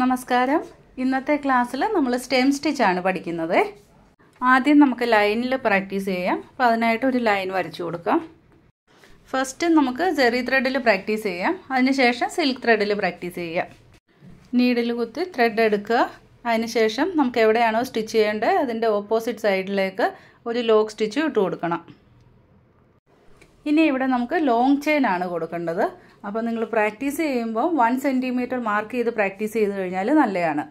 നമസ്കാരം ഇന്നത്തെ ക്ലാസ്സിൽ നമ്മൾ സ്റ്റെം സ്റ്റിച്ചാണ് പഠിക്കുന്നത് ആദ്യം നമുക്ക് ലൈനിൽ പ്രാക്ടീസ് ചെയ്യാം അപ്പോൾ അതിനായിട്ട് ഒരു ലൈൻ വരച്ചു കൊടുക്കാം ഫസ്റ്റ് നമുക്ക് ജെറി ത്രെഡിൽ പ്രാക്ടീസ് ചെയ്യാം അതിനുശേഷം സിൽക്ക് ത്രെഡിൽ പ്രാക്ടീസ് ചെയ്യാം നീഡിൽ കുത്തി ത്രെഡ് എടുക്കുക അതിനുശേഷം നമുക്ക് എവിടെയാണോ സ്റ്റിച്ച് ചെയ്യേണ്ടത് അതിൻ്റെ ഓപ്പോസിറ്റ് സൈഡിലേക്ക് ഒരു ലോക്ക് സ്റ്റിച്ച് ഇട്ട് കൊടുക്കണം ഇനി ഇവിടെ നമുക്ക് ലോങ് ചെയിൻ ആണ് കൊടുക്കേണ്ടത് അപ്പോൾ നിങ്ങൾ പ്രാക്ടീസ് ചെയ്യുമ്പോൾ വൺ സെൻറ്റിമീറ്റർ മാർക്ക് ചെയ്ത് പ്രാക്ടീസ് ചെയ്ത് കഴിഞ്ഞാൽ നല്ലതാണ്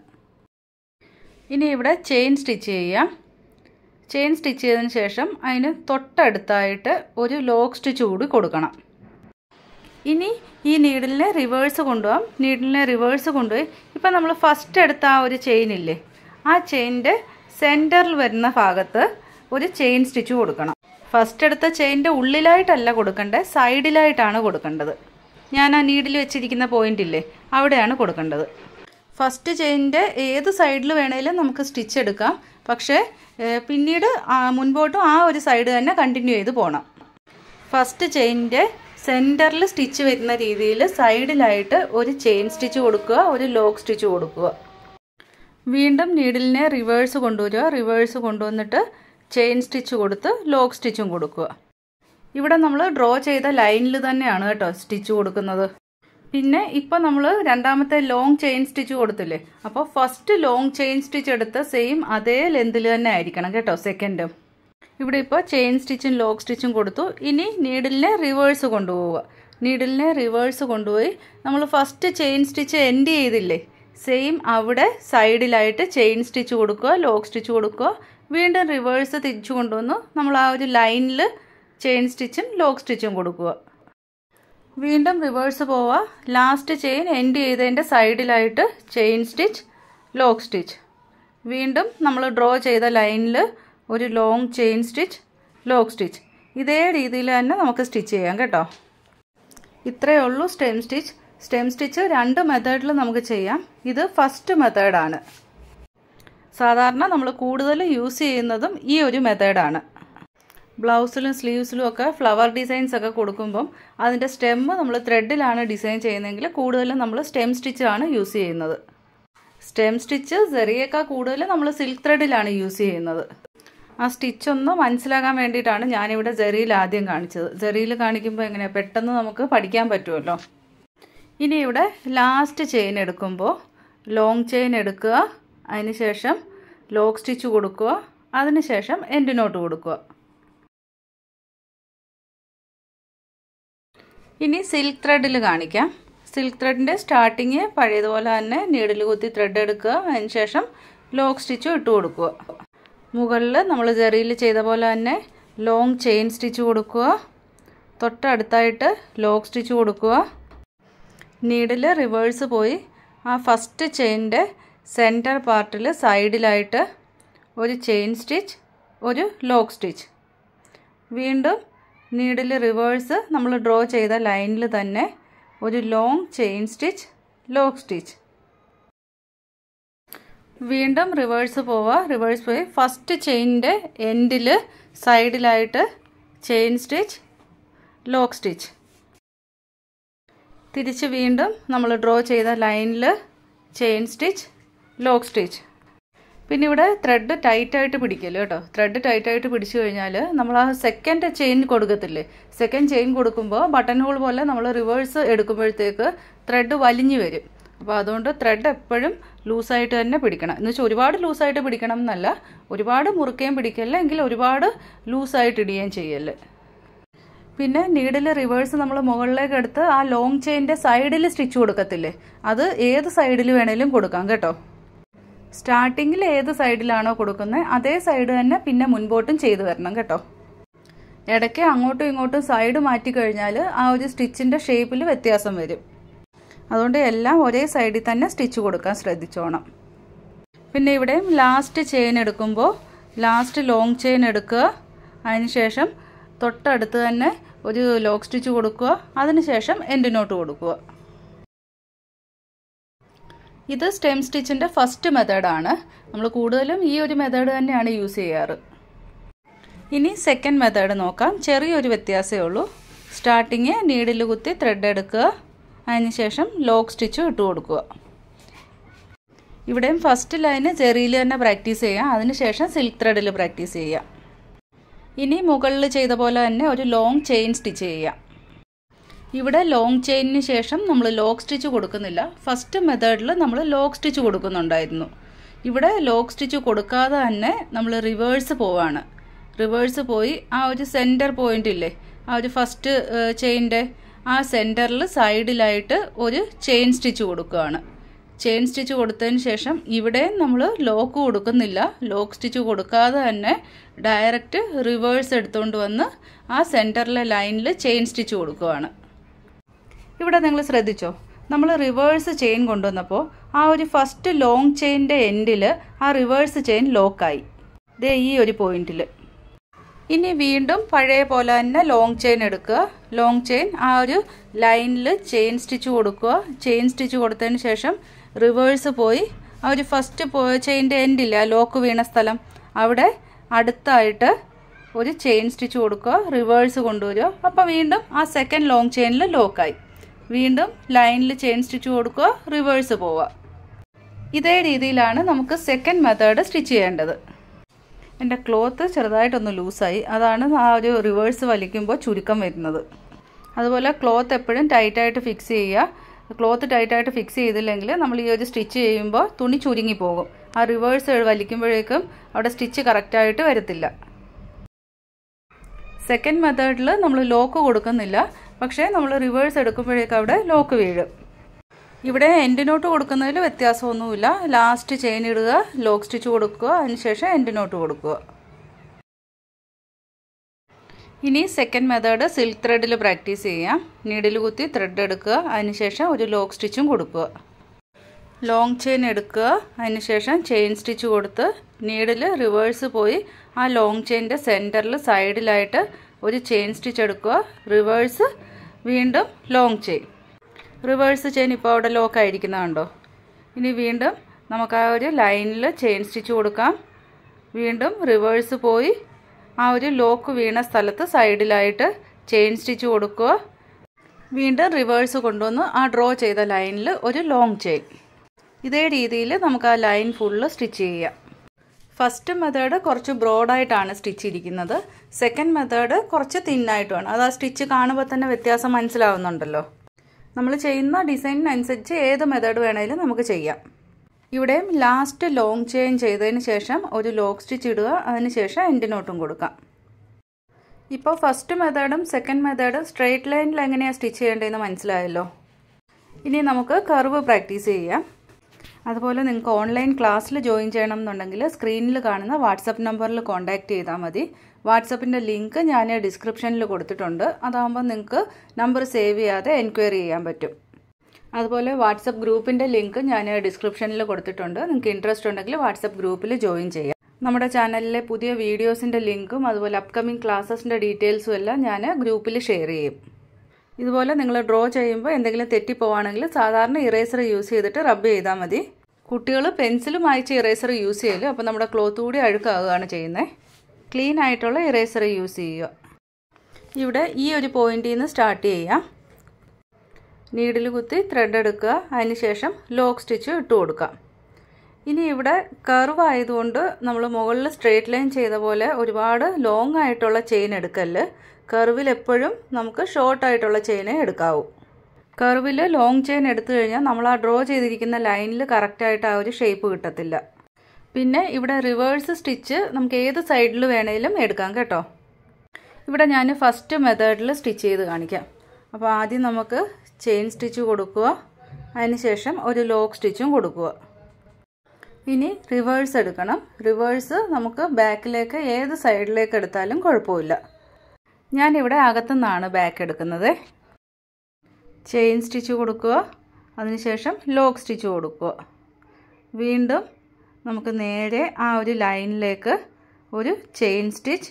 ഇനി ഇവിടെ ചെയിൻ സ്റ്റിച്ച് ചെയ്യാം ചെയിൻ സ്റ്റിച്ച് ചെയ്തതിന് ശേഷം അതിന് തൊട്ടടുത്തായിട്ട് ഒരു ലോക്ക് സ്റ്റിച്ച് കൂടി കൊടുക്കണം ഇനി ഈ നീഡിലിനെ റിവേഴ്സ് കൊണ്ടുപോകാം നീഡിലിനെ റിവേഴ്സ് കൊണ്ടുപോയി ഇപ്പം നമ്മൾ ഫസ്റ്റ് എടുത്ത ആ ഒരു ചെയിൻ ഇല്ലേ ആ ചെയിനിൻ്റെ സെൻറ്ററിൽ വരുന്ന ഭാഗത്ത് ഒരു ചെയിൻ സ്റ്റിച്ച് കൊടുക്കണം ഫസ്റ്റ് എടുത്ത ചെയിൻ്റെ ഉള്ളിലായിട്ടല്ല കൊടുക്കേണ്ടത് സൈഡിലായിട്ടാണ് കൊടുക്കേണ്ടത് ഞാൻ ആ നീഡിൽ വെച്ചിരിക്കുന്ന പോയിൻ്റ് ഇല്ലേ അവിടെയാണ് കൊടുക്കേണ്ടത് ഫസ്റ്റ് ചെയിൻ്റെ ഏത് സൈഡിൽ വേണേലും നമുക്ക് സ്റ്റിച്ച് എടുക്കാം പക്ഷേ പിന്നീട് മുൻപോട്ടും ആ ഒരു സൈഡ് തന്നെ കണ്ടിന്യൂ ചെയ്ത് പോകണം ഫസ്റ്റ് ചെയിൻ്റെ സെൻറ്ററിൽ സ്റ്റിച്ച് വരുന്ന രീതിയിൽ സൈഡിലായിട്ട് ഒരു ചെയിൻ സ്റ്റിച്ച് കൊടുക്കുക ഒരു ലോക്ക് സ്റ്റിച്ച് കൊടുക്കുക വീണ്ടും നീഡിലിനെ റിവേഴ്സ് കൊണ്ടുവരിക റിവേഴ്സ് കൊണ്ടുവന്നിട്ട് ചെയിൻ സ്റ്റിച്ച് കൊടുത്ത് ലോക്ക് സ്റ്റിച്ചും കൊടുക്കുക ഇവിടെ നമ്മൾ ഡ്രോ ചെയ്ത ലൈനിൽ തന്നെയാണ് കേട്ടോ സ്റ്റിച്ച് കൊടുക്കുന്നത് പിന്നെ ഇപ്പം നമ്മൾ രണ്ടാമത്തെ ലോങ് ചെയിൻ സ്റ്റിച്ച് കൊടുത്തില്ലേ അപ്പോൾ ഫസ്റ്റ് ലോങ് ചെയിൻ സ്റ്റിച്ച് എടുത്ത് സെയിം അതേ ലെന്തിൽ തന്നെ ആയിരിക്കണം കേട്ടോ സെക്കൻഡും ഇവിടെ ഇപ്പോൾ ചെയിൻ സ്റ്റിച്ചും ലോക്ക് സ്റ്റിച്ചും കൊടുത്തു ഇനി നീഡിലിനെ റിവേഴ്സ് കൊണ്ടുപോവുക നീഡിലിനെ റിവേഴ്സ് കൊണ്ടുപോയി നമ്മൾ ഫസ്റ്റ് ചെയിൻ സ്റ്റിച്ച് എൻഡ് ചെയ്തില്ലേ സെയിം അവിടെ സൈഡിലായിട്ട് ചെയിൻ സ്റ്റിച്ച് കൊടുക്കുക ലോക്ക് സ്റ്റിച്ച് കൊടുക്കുക വീണ്ടും റിവേഴ്സ് തിരിച്ചു കൊണ്ടുവന്നു നമ്മൾ ആ ഒരു ലൈനിൽ ചെയിൻ സ്റ്റിച്ചും ലോക്ക് സ്റ്റിച്ചും കൊടുക്കുക വീണ്ടും റിവേഴ്സ് പോവുക ലാസ്റ്റ് ചെയിൻ എൻഡ് ചെയ്തതിൻ്റെ സൈഡിലായിട്ട് ചെയിൻ സ്റ്റിച്ച് ലോക്ക് സ്റ്റിച്ച് വീണ്ടും നമ്മൾ ഡ്രോ ചെയ്ത ലൈനിൽ ഒരു long chain stitch lock stitch ഇതേ രീതിയിൽ തന്നെ നമുക്ക് സ്റ്റിച്ച് ചെയ്യാം കേട്ടോ ഇത്രയേ ഉള്ളൂ സ്റ്റെം സ്റ്റിച്ച് സ്റ്റെം സ്റ്റിച്ച് രണ്ട് മെത്തേഡിൽ നമുക്ക് ചെയ്യാം ഇത് ഫസ്റ്റ് മെത്തേഡാണ് സാധാരണ നമ്മൾ കൂടുതൽ യൂസ് ചെയ്യുന്നതും ഈ ഒരു മെത്തേഡാണ് ബ്ലൗസിലും സ്ലീവ്സിലും ഒക്കെ ഫ്ലവർ ഡിസൈൻസ് ഒക്കെ കൊടുക്കുമ്പം അതിൻ്റെ സ്റ്റെം നമ്മൾ ത്രെഡിലാണ് ഡിസൈൻ ചെയ്യുന്നതെങ്കിൽ കൂടുതലും നമ്മൾ സ്റ്റെം സ്റ്റിച്ചാണ് യൂസ് ചെയ്യുന്നത് സ്റ്റെം സ്റ്റിച്ച് സെറിയേക്കാൾ കൂടുതലും നമ്മൾ സിൽക്ക് ത്രെഡിലാണ് യൂസ് ചെയ്യുന്നത് ആ സ്റ്റിച്ച് ഒന്ന് മനസ്സിലാകാൻ വേണ്ടിയിട്ടാണ് ഞാനിവിടെ ജെറിയിൽ ആദ്യം കാണിച്ചത് ജെറിയിൽ കാണിക്കുമ്പോൾ എങ്ങനെയാണ് പെട്ടെന്ന് നമുക്ക് പഠിക്കാൻ പറ്റുമല്ലോ ഇനി ഇവിടെ ലാസ്റ്റ് ചെയിൻ എടുക്കുമ്പോൾ ലോങ് ചെയിൻ എടുക്കുക അതിനുശേഷം ലോക്ക് സ്റ്റിച്ച് കൊടുക്കുക അതിനുശേഷം എൻഡ് നോട്ട് കൊടുക്കുക ഇനി സിൽക്ക് ത്രെഡിൽ കാണിക്കാം സിൽക്ക് ത്രെഡിൻ്റെ സ്റ്റാർട്ടിങ് പഴയതുപോലെ തന്നെ നീഡിൽ കുത്തി ത്രെഡ് എടുക്കുക അതിനുശേഷം ലോക്ക് സ്റ്റിച്ചും ഇട്ട് കൊടുക്കുക മുകളിൽ നമ്മൾ ജെറിയിൽ ചെയ്ത പോലെ തന്നെ ലോങ് ചെയിൻ സ്റ്റിച്ച് കൊടുക്കുക തൊട്ടടുത്തായിട്ട് ലോക്ക് സ്റ്റിച്ച് കൊടുക്കുക നീഡിൽ റിവേഴ്സ് പോയി ആ ഫസ്റ്റ് ചെയിനിൻ്റെ സെൻറ്റർ പാർട്ടിൽ സൈഡിലായിട്ട് ഒരു ചെയിൻ സ്റ്റിച്ച് ഒരു ലോക്ക് സ്റ്റിച്ച് വീണ്ടും നീഡിൽ റിവേഴ്സ് നമ്മൾ ഡ്രോ ചെയ്ത ലൈനിൽ തന്നെ ഒരു long chain stitch lock stitch വീണ്ടും റിവേഴ്സ് പോവുക റിവേഴ്സ് പോയി ഫസ്റ്റ് ചെയിനിൻ്റെ എൻഡിൽ സൈഡിലായിട്ട് ചെയിൻ സ്റ്റിച്ച് ലോക്ക് സ്റ്റിച്ച് തിരിച്ച് വീണ്ടും നമ്മൾ ഡ്രോ ചെയ്ത ലൈനിൽ ചെയിൻ സ്റ്റിച്ച് ലോക്ക് സ്റ്റിച്ച് പിന്നെ ഇവിടെ ത്രെഡ് ടൈറ്റായിട്ട് പിടിക്കല്ലോ കേട്ടോ ത്രെഡ് ടൈറ്റായിട്ട് പിടിച്ചു കഴിഞ്ഞാൽ നമ്മൾ ആ സെക്കൻഡ് ചെയിൻ കൊടുക്കത്തില്ലേ സെക്കൻഡ് ചെയിൻ കൊടുക്കുമ്പോൾ ബട്ടൺ ഹോൾ പോലെ നമ്മൾ റിവേഴ്സ് എടുക്കുമ്പോഴത്തേക്ക് ത്രെഡ് വലിഞ്ഞു വരും അപ്പോൾ അതുകൊണ്ട് ത്രെഡ് എപ്പോഴും ലൂസായിട്ട് തന്നെ പിടിക്കണം എന്ന് വെച്ചാൽ ഒരുപാട് ലൂസായിട്ട് പിടിക്കണം എന്നല്ല ഒരുപാട് മുറുക്കുകയും പിടിക്കല്ല എങ്കിൽ ഒരുപാട് ലൂസായിട്ട് ഇടുകയും ചെയ്യല്ല പിന്നെ നീഡിൽ റിവേഴ്സ് നമ്മൾ മുകളിലേക്ക് എടുത്ത് ആ ലോങ് ചെയിൻ്റെ സൈഡിൽ സ്റ്റിച്ച് കൊടുക്കത്തില്ലേ അത് ഏത് സൈഡിൽ വേണേലും കൊടുക്കാം കേട്ടോ സ്റ്റാർട്ടിങ്ങിൽ ഏത് സൈഡിലാണോ കൊടുക്കുന്നത് അതേ സൈഡ് തന്നെ പിന്നെ മുൻപോട്ടും ചെയ്തു വരണം കേട്ടോ ഇടയ്ക്ക് അങ്ങോട്ടും ഇങ്ങോട്ടും സൈഡ് മാറ്റി കഴിഞ്ഞാൽ ആ ഒരു സ്റ്റിച്ചിൻ്റെ ഷേപ്പിൽ വ്യത്യാസം വരും അതുകൊണ്ട് എല്ലാം ഒരേ സൈഡിൽ തന്നെ സ്റ്റിച്ച് കൊടുക്കാൻ ശ്രദ്ധിച്ചോണം പിന്നെ ഇവിടെ ലാസ്റ്റ് ചെയിൻ എടുക്കുമ്പോൾ ലാസ്റ്റ് ലോങ് ചെയിൻ എടുക്കുക അതിനുശേഷം തൊട്ടടുത്ത് തന്നെ ഒരു ലോക്ക് സ്റ്റിച്ച് കൊടുക്കുക അതിനുശേഷം എൻഡ് നോട്ട് കൊടുക്കുക ഇത് സ്റ്റെം സ്റ്റിച്ചിൻ്റെ ഫസ്റ്റ് മെത്തേഡാണ് നമ്മൾ കൂടുതലും ഈ ഒരു മെത്തേഡ് തന്നെയാണ് യൂസ് ചെയ്യാറ് ഇനി സെക്കൻഡ് മെത്തേഡ് നോക്കാം ചെറിയൊരു വ്യത്യാസമേ ഉള്ളൂ സ്റ്റാർട്ടിങ് നീഡിൽ കുത്തി ത്രെഡ് എടുക്കുക അതിനുശേഷം ലോക്ക് സ്റ്റിച്ചും ഇട്ട് കൊടുക്കുക ഇവിടെയും ഫസ്റ്റ് ലൈന് ചെറിയിൽ തന്നെ പ്രാക്ടീസ് ചെയ്യാം അതിനുശേഷം സിൽക്ക് ത്രെഡിൽ പ്രാക്ടീസ് ചെയ്യാം ഇനി മുകളിൽ ചെയ്ത പോലെ തന്നെ ഒരു ലോങ് ചെയിൻ സ്റ്റിച്ച് ചെയ്യാം ഇവിടെ ലോങ് ചെയിനിന് ശേഷം നമ്മൾ ലോക്ക് സ്റ്റിച്ച് കൊടുക്കുന്നില്ല ഫസ്റ്റ് മെത്തേഡിൽ നമ്മൾ ലോക്ക് സ്റ്റിച്ച് കൊടുക്കുന്നുണ്ടായിരുന്നു ഇവിടെ ലോക്ക് സ്റ്റിച്ച് കൊടുക്കാതെ തന്നെ നമ്മൾ റിവേഴ്സ് പോവാണ് റിവേഴ്സ് പോയി ആ ഒരു സെൻറ്റർ പോയിന്റ് ഇല്ലേ ആ ഒരു ഫസ്റ്റ് ചെയിൻ്റെ ആ സെൻറ്ററിൽ സൈഡിലായിട്ട് ഒരു ചെയിൻ സ്റ്റിച്ച് കൊടുക്കുകയാണ് ചെയിൻ സ്റ്റിച്ച് കൊടുത്തതിന് ശേഷം ഇവിടെ നമ്മൾ ലോക്ക് കൊടുക്കുന്നില്ല ലോക്ക് സ്റ്റിച്ച് കൊടുക്കാതെ തന്നെ ഡയറക്റ്റ് റിവേഴ്സ് എടുത്തുകൊണ്ട് വന്ന് ആ സെൻറ്ററിലെ ലൈനിൽ ചെയിൻ സ്റ്റിച്ച് കൊടുക്കുകയാണ് ഇവിടെ നിങ്ങൾ ശ്രദ്ധിച്ചോ നമ്മൾ റിവേഴ്സ് ചെയിൻ കൊണ്ടുവന്നപ്പോൾ ആ ഒരു ഫസ്റ്റ് ലോങ് ചെയിൻ്റെ എൻഡിൽ ആ റിവേഴ്സ് ചെയിൻ ലോക്കായി ദേ ഈ ഒരു പോയിന്റിൽ ഇനി വീണ്ടും പഴയ പോലെ തന്നെ ലോങ് ചെയിൻ എടുക്കുക ലോങ് ചെയിൻ ആ ഒരു ലൈനിൽ ചെയിൻ സ്റ്റിച്ച് കൊടുക്കുക ചെയിൻ സ്റ്റിച്ച് കൊടുത്തതിന് ശേഷം റിവേഴ്സ് പോയി ആ ഒരു ഫസ്റ്റ് ചെയിൻ്റെ എൻഡില്ല ലോക്ക് വീണ സ്ഥലം അവിടെ അടുത്തായിട്ട് ഒരു ചെയിൻ സ്റ്റിച്ച് കൊടുക്കുക റിവേഴ്സ് കൊണ്ടുവരിക അപ്പോൾ വീണ്ടും ആ സെക്കൻഡ് ലോങ് ചെയിനിൽ ലോക്കായി വീണ്ടും ലൈനിൽ ചെയിൻ സ്റ്റിച്ച് കൊടുക്കുക റിവേഴ്സ് പോവുക ഇതേ രീതിയിലാണ് നമുക്ക് സെക്കൻഡ് മെത്തേഡ് സ്റ്റിച്ച് ചെയ്യേണ്ടത് എൻ്റെ ക്ലോത്ത് ചെറുതായിട്ടൊന്ന് ലൂസായി അതാണ് ആ ഒരു റിവേഴ്സ് വലിക്കുമ്പോൾ ചുരുക്കം വരുന്നത് അതുപോലെ ക്ലോത്ത് എപ്പോഴും ടൈറ്റായിട്ട് ഫിക്സ് ചെയ്യുക ക്ലോത്ത് ടൈറ്റായിട്ട് ഫിക്സ് ചെയ്തില്ലെങ്കിൽ നമ്മൾ ഈ ഒരു സ്റ്റിച്ച് ചെയ്യുമ്പോൾ തുണി ചുരുങ്ങി പോകും ആ റിവേഴ്സ് വലിക്കുമ്പോഴേക്കും അവിടെ സ്റ്റിച്ച് കറക്റ്റായിട്ട് വരത്തില്ല സെക്കൻഡ് മെത്തേഡിൽ നമ്മൾ ലോക്ക് കൊടുക്കുന്നില്ല പക്ഷേ നമ്മൾ റിവേഴ്സ് എടുക്കുമ്പോഴേക്കും അവിടെ ലോക്ക് വീഴും ഇവിടെ എൻഡ് നോട്ട് കൊടുക്കുന്നതിൽ വ്യത്യാസമൊന്നുമില്ല ലാസ്റ്റ് ചെയിൻ ഇടുക ലോക്ക് സ്റ്റിച്ച് കൊടുക്കുക അതിനുശേഷം എൻഡ് നോട്ട് കൊടുക്കുക ഇനി സെക്കൻഡ് മെത്തേഡ് സിൽക്ക് ത്രെഡിൽ പ്രാക്ടീസ് ചെയ്യാം നീഡിൽ കുത്തി ത്രെഡ് എടുക്കുക അതിനുശേഷം ഒരു ലോക്ക് സ്റ്റിച്ചും കൊടുക്കുക ലോങ് ചെയിൻ എടുക്കുക അതിനുശേഷം ചെയിൻ സ്റ്റിച്ച് കൊടുത്ത് നീഡിൽ റിവേഴ്സ് പോയി ആ ലോങ് ചെയിൻ്റെ സെൻറ്ററിൽ സൈഡിലായിട്ട് ഒരു ചെയിൻ സ്റ്റിച്ച് എടുക്കുക റിവേഴ്സ് വീണ്ടും ലോങ് ചെയിൻ റിവേഴ്സ് ചെയിൻ ഇപ്പോൾ അവിടെ ലോക്ക് ആയിരിക്കുന്നതുണ്ടോ ഇനി വീണ്ടും നമുക്ക് ആ ഒരു ലൈനിൽ ചെയിൻ സ്റ്റിച്ച് കൊടുക്കാം വീണ്ടും റിവേഴ്സ് പോയി ആ ഒരു ലോക്ക് വീണ സ്ഥലത്ത് സൈഡിലായിട്ട് ചെയിൻ സ്റ്റിച്ച് കൊടുക്കുക വീണ്ടും റിവേഴ്സ് കൊണ്ടുവന്ന് ആ ഡ്രോ ചെയ്ത ലൈനിൽ ഒരു ലോങ് ചെയിൻ ഇതേ രീതിയിൽ നമുക്ക് ആ ലൈൻ ഫുള്ള് സ്റ്റിച്ച് ചെയ്യാം ഫസ്റ്റ് മെത്തേഡ് കുറച്ച് ബ്രോഡായിട്ടാണ് സ്റ്റിച്ച് ഇരിക്കുന്നത് സെക്കൻഡ് മെത്തേഡ് കുറച്ച് തിന്നായിട്ടുമാണ് അത് ആ സ്റ്റിച്ച് കാണുമ്പോൾ തന്നെ വ്യത്യാസം മനസ്സിലാവുന്നുണ്ടല്ലോ നമ്മൾ ചെയ്യുന്ന ഡിസൈനിനനുസരിച്ച് ഏത് മെത്തേഡ് വേണമെങ്കിലും നമുക്ക് ചെയ്യാം ഇവിടെയും ലാസ്റ്റ് ലോങ് ചെയിൻ ചെയ്തതിന് ശേഷം ഒരു ലോക്ക് സ്റ്റിച്ച് ഇടുക അതിനുശേഷം എൻഡ് നോട്ടും കൊടുക്കാം ഇപ്പോൾ ഫസ്റ്റ് മെത്തേഡും സെക്കൻഡ് മെത്തേഡും സ്ട്രെയിറ്റ് ലൈനിൽ എങ്ങനെയാണ് സ്റ്റിച്ച് ചെയ്യേണ്ടതെന്ന് മനസ്സിലായല്ലോ ഇനി നമുക്ക് കർവ് പ്രാക്ടീസ് ചെയ്യാം അതുപോലെ നിങ്ങൾക്ക് ഓൺലൈൻ ക്ലാസ്സിൽ ജോയിൻ ചെയ്യണം എന്നുണ്ടെങ്കിൽ സ്ക്രീനിൽ കാണുന്ന വാട്സപ്പ് നമ്പറിൽ കോൺടാക്റ്റ് ചെയ്താൽ മതി വാട്സപ്പിൻ്റെ ലിങ്ക് ഞാൻ ഡിസ്ക്രിപ്ഷനിൽ കൊടുത്തിട്ടുണ്ട് അതാകുമ്പോൾ നിങ്ങൾക്ക് നമ്പർ സേവ് ചെയ്യാതെ എൻക്വയറി ചെയ്യാൻ പറ്റും അതുപോലെ വാട്സപ്പ് ഗ്രൂപ്പിൻ്റെ ലിങ്ക് ഞാൻ ഡിസ്ക്രിപ്ഷനിൽ കൊടുത്തിട്ടുണ്ട് നിങ്ങൾക്ക് ഇൻട്രസ്റ്റ് ഉണ്ടെങ്കിൽ വാട്സപ്പ് ഗ്രൂപ്പിൽ ജോയിൻ ചെയ്യാം നമ്മുടെ ചാനലിലെ പുതിയ വീഡിയോസിൻ്റെ ലിങ്കും അതുപോലെ അപ്കമിങ് ക്ലാസ്സസിൻ്റെ ഡീറ്റെയിൽസും എല്ലാം ഞാൻ ഗ്രൂപ്പിൽ ഷെയർ ചെയ്യും ഇതുപോലെ നിങ്ങൾ ഡ്രോ ചെയ്യുമ്പോൾ എന്തെങ്കിലും തെറ്റിപ്പോവാണെങ്കിൽ സാധാരണ ഇറേസർ യൂസ് ചെയ്തിട്ട് റബ്ബ് ചെയ്താൽ മതി കുട്ടികൾ പെൻസിലും മായ്ച്ച ഇറേസർ യൂസ് ചെയ്യല് അപ്പോൾ നമ്മുടെ ക്ലോത്ത് കൂടി അഴുക്കാവുകയാണ് ചെയ്യുന്നത് ക്ലീൻ ആയിട്ടുള്ള ഇറേസർ യൂസ് ചെയ്യുക ഇവിടെ ഈ ഒരു പോയിന്റിൽ നിന്ന് സ്റ്റാർട്ട് ചെയ്യാം നീഡിൽ കുത്തി ത്രെഡ് എടുക്കുക അതിനുശേഷം ലോക്ക് സ്റ്റിച്ച് ഇട്ട് കൊടുക്കാം ഇനി ഇവിടെ കർവ് ആയതുകൊണ്ട് നമ്മൾ മുകളിൽ സ്ട്രേറ്റ് ലൈൻ ചെയ്ത പോലെ ഒരുപാട് ലോങ് ആയിട്ടുള്ള ചെയിൻ എടുക്കല്ല് കർവിൽ എപ്പോഴും നമുക്ക് ഷോർട്ടായിട്ടുള്ള ചെയിനേ എടുക്കാവൂ കർവിൽ ലോങ് ചെയിൻ എടുത്തു കഴിഞ്ഞാൽ നമ്മൾ ആ ഡ്രോ ചെയ്തിരിക്കുന്ന ലൈനിൽ കറക്റ്റായിട്ട് ആ ഒരു ഷേപ്പ് കിട്ടത്തില്ല പിന്നെ ഇവിടെ റിവേഴ്സ് സ്റ്റിച്ച് നമുക്ക് ഏത് സൈഡിൽ വേണേലും എടുക്കാം കേട്ടോ ഇവിടെ ഞാൻ ഫസ്റ്റ് മെത്തേഡിൽ സ്റ്റിച്ച് ചെയ്ത് കാണിക്കാം അപ്പോൾ ആദ്യം നമുക്ക് ചെയിൻ സ്റ്റിച്ച് കൊടുക്കുക അതിനുശേഷം ഒരു ലോക്ക് സ്റ്റിച്ചും കൊടുക്കുക ഇനി റിവേഴ്സ് എടുക്കണം റിവേഴ്സ് നമുക്ക് ബാക്കിലേക്ക് ഏത് സൈഡിലേക്ക് എടുത്താലും കുഴപ്പമില്ല ഞാനിവിടെ അകത്തുനിന്നാണ് ബാക്ക് എടുക്കുന്നത് ചെയിൻ സ്റ്റിച്ച് കൊടുക്കുക അതിനുശേഷം ലോക്ക് സ്റ്റിച്ച് കൊടുക്കുക വീണ്ടും നമുക്ക് നേരെ ആ ഒരു ലൈനിലേക്ക് ഒരു ചെയിൻ സ്റ്റിച്ച്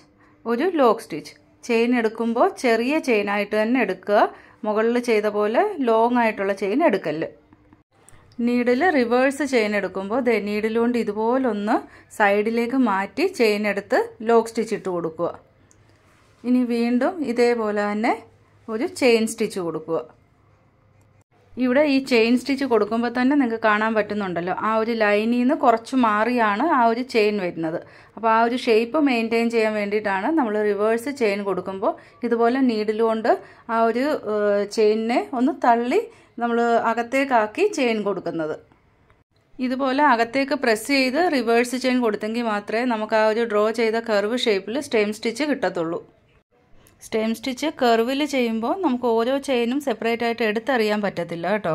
ഒരു ലോക്ക് സ്റ്റിച്ച് ചെയിൻ എടുക്കുമ്പോൾ ചെറിയ ചെയിനായിട്ട് തന്നെ എടുക്കുക മുകളിൽ ചെയ്ത പോലെ ലോങ് ആയിട്ടുള്ള ചെയിൻ എടുക്കല് നീഡിൽ റിവേഴ്സ് ചെയിൻ എടുക്കുമ്പോൾ നീഡിലുകൊണ്ട് ഇതുപോലൊന്ന് സൈഡിലേക്ക് മാറ്റി ചെയിൻ എടുത്ത് ലോക്ക് സ്റ്റിച്ച് ഇട്ട് കൊടുക്കുക ഇനി വീണ്ടും ഇതേപോലെ തന്നെ ഒരു ചെയിൻ സ്റ്റിച്ച് കൊടുക്കുക ഇവിടെ ഈ ചെയിൻ സ്റ്റിച്ച് കൊടുക്കുമ്പോൾ തന്നെ നിങ്ങൾക്ക് കാണാൻ പറ്റുന്നുണ്ടല്ലോ ആ ഒരു ലൈനിൽ നിന്ന് കുറച്ച് മാറിയാണ് ആ ഒരു ചെയിൻ വരുന്നത് അപ്പോൾ ആ ഒരു ഷേപ്പ് മെയിൻറ്റെയിൻ ചെയ്യാൻ വേണ്ടിയിട്ടാണ് നമ്മൾ റിവേഴ്സ് ചെയിൻ കൊടുക്കുമ്പോൾ ഇതുപോലെ നീഡിൽ കൊണ്ട് ആ ഒരു ചെയിനിനെ ഒന്ന് തള്ളി നമ്മൾ അകത്തേക്കാക്കി ചെയിൻ കൊടുക്കുന്നത് ഇതുപോലെ അകത്തേക്ക് പ്രസ് ചെയ്ത് റിവേഴ്സ് ചെയിൻ കൊടുത്തെങ്കിൽ മാത്രമേ നമുക്ക് ആ ഒരു ഡ്രോ ചെയ്ത കർവ് ഷേപ്പിൽ സ്റ്റെയിം സ്റ്റിച്ച് കിട്ടത്തുള്ളൂ സ്റ്റെയിം സ്റ്റിച്ച് കർവിൽ ചെയ്യുമ്പോൾ നമുക്ക് ഓരോ ചെയിനും സെപ്പറേറ്റ് ആയിട്ട് എടുത്തറിയാൻ പറ്റത്തില്ല കേട്ടോ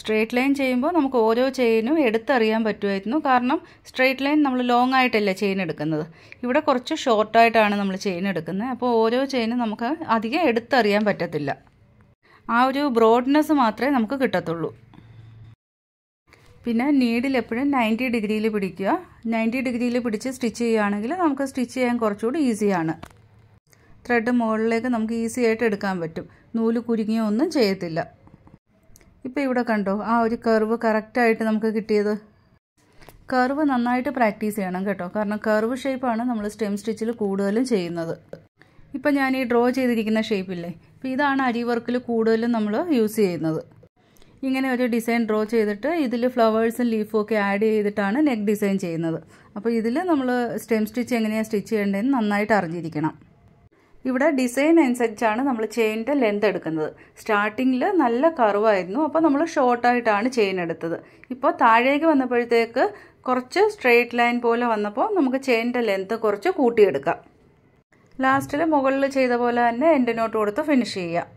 സ്ട്രേറ്റ് ലൈൻ ചെയ്യുമ്പോൾ നമുക്ക് ഓരോ ചെയിനും എടുത്തറിയാൻ പറ്റുമായിരുന്നു കാരണം സ്ട്രേറ്റ് ലൈൻ നമ്മൾ ലോങ് ആയിട്ടല്ല ചെയിൻ എടുക്കുന്നത് ഇവിടെ കുറച്ച് ഷോർട്ടായിട്ടാണ് നമ്മൾ ചെയിൻ എടുക്കുന്നത് അപ്പോൾ ഓരോ ചെയിനും നമുക്ക് അധികം എടുത്തറിയാൻ പറ്റത്തില്ല ആ ഒരു ബ്രോഡ്നെസ് മാത്രമേ നമുക്ക് കിട്ടത്തുള്ളൂ പിന്നെ നീഡിൽ എപ്പോഴും നയൻറ്റി ഡിഗ്രിയിൽ പിടിക്കുക നയൻറ്റി ഡിഗ്രിയിൽ പിടിച്ച് സ്റ്റിച്ച് ചെയ്യുകയാണെങ്കിൽ നമുക്ക് സ്റ്റിച്ച് ചെയ്യാൻ കുറച്ചുകൂടി ഈസിയാണ് ത്രെഡ് മുകളിലേക്ക് നമുക്ക് ഈസി ആയിട്ട് എടുക്കാൻ പറ്റും നൂല് കുരുങ്ങിയോ ഒന്നും ചെയ്യത്തില്ല ഇപ്പോൾ ഇവിടെ കണ്ടോ ആ ഒരു കർവ് കറക്റ്റായിട്ട് നമുക്ക് കിട്ടിയത് കർവ് നന്നായിട്ട് പ്രാക്ടീസ് ചെയ്യണം കേട്ടോ കാരണം കർവ് ഷേപ്പാണ് നമ്മൾ സ്റ്റെം സ്റ്റിച്ചിൽ കൂടുതലും ചെയ്യുന്നത് ഇപ്പം ഞാൻ ഈ ഡ്രോ ചെയ്തിരിക്കുന്ന ഷേപ്പില്ലേ അപ്പോൾ ഇതാണ് അരി വർക്കിൽ കൂടുതലും നമ്മൾ യൂസ് ചെയ്യുന്നത് ഇങ്ങനെ ഒരു ഡിസൈൻ ഡ്രോ ചെയ്തിട്ട് ഇതിൽ ഫ്ലവേഴ്സും ലീഫും ഒക്കെ ആഡ് ചെയ്തിട്ടാണ് നെക്ക് ഡിസൈൻ ചെയ്യുന്നത് അപ്പോൾ ഇതിൽ നമ്മൾ സ്റ്റെം സ്റ്റിച്ച് എങ്ങനെയാണ് സ്റ്റിച്ച് ചെയ്യേണ്ടതെന്ന് നന്നായിട്ട് അറിഞ്ഞിരിക്കണം ഇവിടെ ഡിസൈൻ അനുസരിച്ചാണ് നമ്മൾ ചെയിനിൻ്റെ ലെന്ത് എടുക്കുന്നത് സ്റ്റാർട്ടിങ്ങിൽ നല്ല കറുവായിരുന്നു അപ്പോൾ നമ്മൾ ഷോർട്ടായിട്ടാണ് ചെയിൻ എടുത്തത് ഇപ്പോൾ താഴേക്ക് വന്നപ്പോഴത്തേക്ക് കുറച്ച് സ്ട്രെയിറ്റ് ലൈൻ പോലെ വന്നപ്പോൾ നമുക്ക് ചെയിനിൻ്റെ ലെന്ത് കുറച്ച് കൂട്ടിയെടുക്കാം ലാസ്റ്റിൽ മുകളിൽ ചെയ്ത പോലെ തന്നെ എൻ്റെ നോട്ട് കൊടുത്ത് ഫിനിഷ് ചെയ്യാം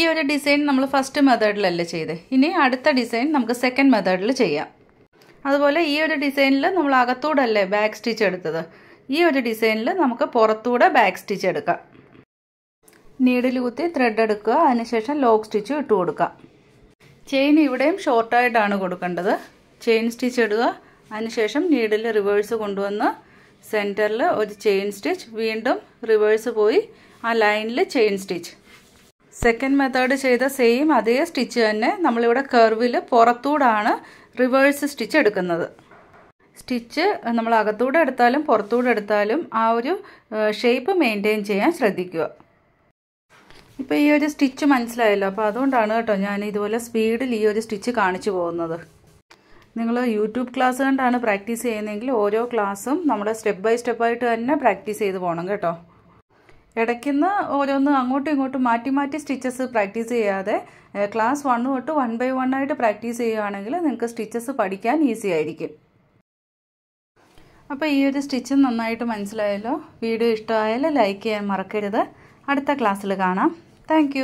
ഈ ഒരു ഡിസൈൻ നമ്മൾ ഫസ്റ്റ് മെത്തേഡിലല്ലേ ചെയ്തത് ഇനി അടുത്ത ഡിസൈൻ നമുക്ക് സെക്കൻഡ് മെത്തേഡിൽ ചെയ്യാം അതുപോലെ ഈ ഒരു ഡിസൈനിൽ നമ്മൾ അകത്തോടല്ലേ ബാക്ക് സ്റ്റിച്ച് എടുത്തത് ഈ ഒരു ഡിസൈനിൽ നമുക്ക് പുറത്തൂടെ ബാക്ക് സ്റ്റിച്ച് എടുക്കാം നീഡിൽ കുത്തി ത്രെഡ് എടുക്കുക അതിനുശേഷം ലോക്ക് സ്റ്റിച്ച് ഇട്ട് കൊടുക്കുക ചെയിൻ ഇവിടെയും ഷോർട്ടായിട്ടാണ് കൊടുക്കേണ്ടത് ചെയിൻ സ്റ്റിച്ച് ഇടുക അതിനുശേഷം നീഡിൽ റിവേഴ്സ് കൊണ്ടുവന്ന് സെൻറ്ററിൽ ഒരു ചെയിൻ സ്റ്റിച്ച് വീണ്ടും റിവേഴ്സ് പോയി ആ ലൈനിൽ ചെയിൻ സ്റ്റിച്ച് സെക്കൻഡ് മെത്തേഡ് ചെയ്ത സെയിം അതേ സ്റ്റിച്ച് തന്നെ നമ്മളിവിടെ കർവിൽ പുറത്തൂടാണ് റിവേഴ്സ് സ്റ്റിച്ച് എടുക്കുന്നത് സ്റ്റിച്ച് നമ്മൾ അകത്തൂടെ എടുത്താലും പുറത്തൂടെ എടുത്താലും ആ ഒരു ഷേപ്പ് മെയിൻറ്റെയിൻ ചെയ്യാൻ ശ്രദ്ധിക്കുക ഇപ്പം ഈ ഒരു സ്റ്റിച്ച് മനസ്സിലായല്ലോ അപ്പോൾ അതുകൊണ്ടാണ് കേട്ടോ ഞാൻ ഇതുപോലെ സ്പീഡിൽ ഈ ഒരു സ്റ്റിച്ച് കാണിച്ചു പോകുന്നത് നിങ്ങൾ യൂട്യൂബ് ക്ലാസ് കണ്ടാണ് പ്രാക്ടീസ് ചെയ്യുന്നതെങ്കിൽ ഓരോ ക്ലാസ്സും നമ്മൾ സ്റ്റെപ്പ് ബൈ സ്റ്റെപ്പായിട്ട് തന്നെ പ്രാക്ടീസ് ചെയ്ത് പോകണം കേട്ടോ ഇടയ്ക്കുന്ന് ഓരോന്ന് അങ്ങോട്ടും ഇങ്ങോട്ടും മാറ്റി മാറ്റി സ്റ്റിച്ചസ് പ്രാക്ടീസ് ചെയ്യാതെ ക്ലാസ് വൺ തൊട്ട് വൺ ബൈ വൺ ആയിട്ട് പ്രാക്ടീസ് ചെയ്യുകയാണെങ്കിൽ നിങ്ങൾക്ക് സ്റ്റിച്ചസ് പഠിക്കാൻ ഈസി ആയിരിക്കും അപ്പോൾ ഈ ഒരു സ്റ്റിച്ച് നന്നായിട്ട് മനസ്സിലായല്ലോ വീഡിയോ ഇഷ്ടമായാലും ലൈക്ക് ചെയ്യാൻ മറക്കരുത് അടുത്ത ക്ലാസ്സിൽ കാണാം താങ്ക്